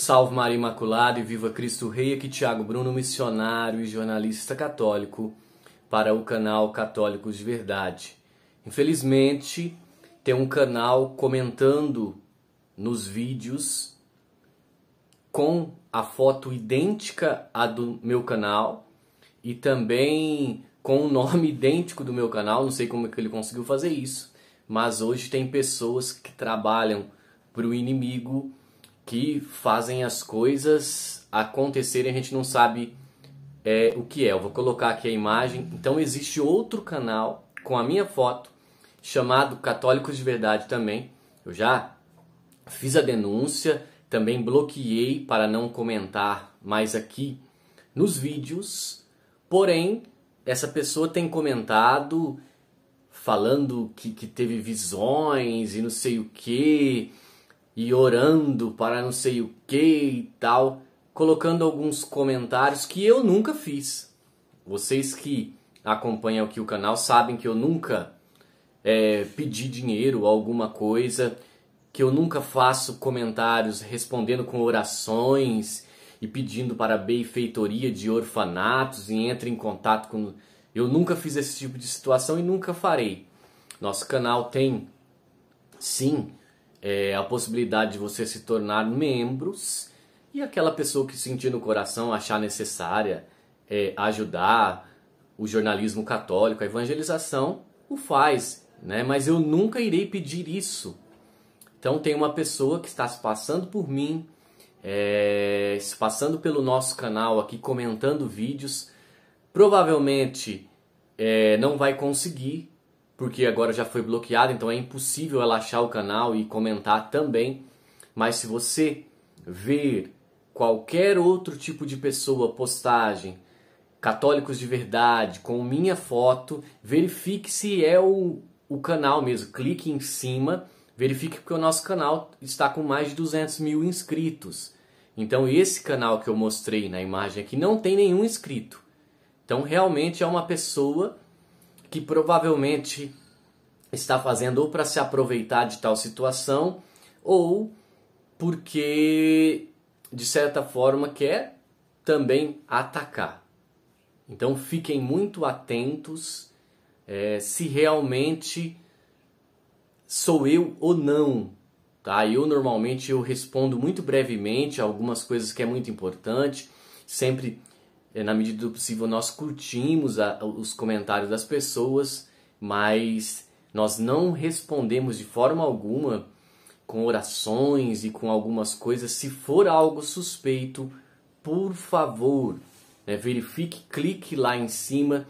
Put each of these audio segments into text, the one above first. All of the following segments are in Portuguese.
Salve Maria Imaculada e viva Cristo Rei, aqui Tiago Bruno, missionário e jornalista católico para o canal Católicos de Verdade. Infelizmente, tem um canal comentando nos vídeos com a foto idêntica à do meu canal e também com o nome idêntico do meu canal, não sei como é que ele conseguiu fazer isso, mas hoje tem pessoas que trabalham para o inimigo que fazem as coisas acontecerem, a gente não sabe é, o que é. Eu vou colocar aqui a imagem. Então existe outro canal com a minha foto, chamado Católicos de Verdade também. Eu já fiz a denúncia, também bloqueei para não comentar mais aqui nos vídeos. Porém, essa pessoa tem comentado falando que, que teve visões e não sei o que e orando para não sei o que e tal, colocando alguns comentários que eu nunca fiz. Vocês que acompanham aqui o canal sabem que eu nunca é, pedi dinheiro ou alguma coisa, que eu nunca faço comentários respondendo com orações e pedindo para a benfeitoria de orfanatos e entre em contato com. Eu nunca fiz esse tipo de situação e nunca farei. Nosso canal tem, sim, é, a possibilidade de você se tornar membros e aquela pessoa que sentir no coração achar necessária é, ajudar o jornalismo católico, a evangelização, o faz, né? Mas eu nunca irei pedir isso. Então tem uma pessoa que está se passando por mim, é, se passando pelo nosso canal aqui, comentando vídeos, provavelmente é, não vai conseguir porque agora já foi bloqueado, então é impossível ela achar o canal e comentar também. Mas se você ver qualquer outro tipo de pessoa, postagem, católicos de verdade, com minha foto, verifique se é o, o canal mesmo. Clique em cima, verifique porque o nosso canal está com mais de 200 mil inscritos. Então esse canal que eu mostrei na imagem aqui não tem nenhum inscrito. Então realmente é uma pessoa que provavelmente está fazendo ou para se aproveitar de tal situação ou porque de certa forma quer também atacar. Então fiquem muito atentos é, se realmente sou eu ou não. Tá? Eu normalmente eu respondo muito brevemente algumas coisas que é muito importante, sempre é, na medida do possível, nós curtimos a, os comentários das pessoas, mas nós não respondemos de forma alguma com orações e com algumas coisas. Se for algo suspeito, por favor, né, verifique, clique lá em cima,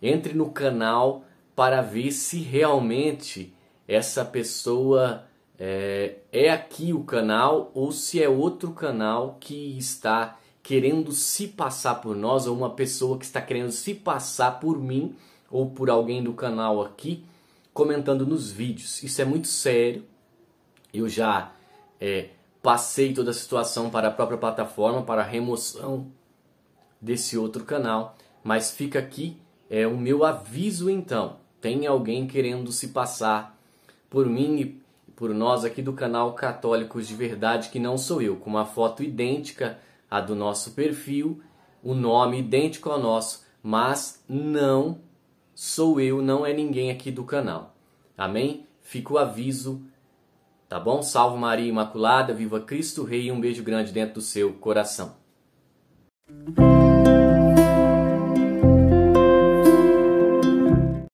entre no canal para ver se realmente essa pessoa é, é aqui o canal ou se é outro canal que está querendo se passar por nós, ou uma pessoa que está querendo se passar por mim ou por alguém do canal aqui, comentando nos vídeos. Isso é muito sério. Eu já é, passei toda a situação para a própria plataforma, para a remoção desse outro canal, mas fica aqui é, o meu aviso então. Tem alguém querendo se passar por mim e por nós aqui do canal Católicos de Verdade, que não sou eu, com uma foto idêntica a do nosso perfil, o nome idêntico ao nosso, mas não sou eu, não é ninguém aqui do canal. Amém? Fica o aviso, tá bom? Salve Maria Imaculada, viva Cristo Rei, um beijo grande dentro do seu coração.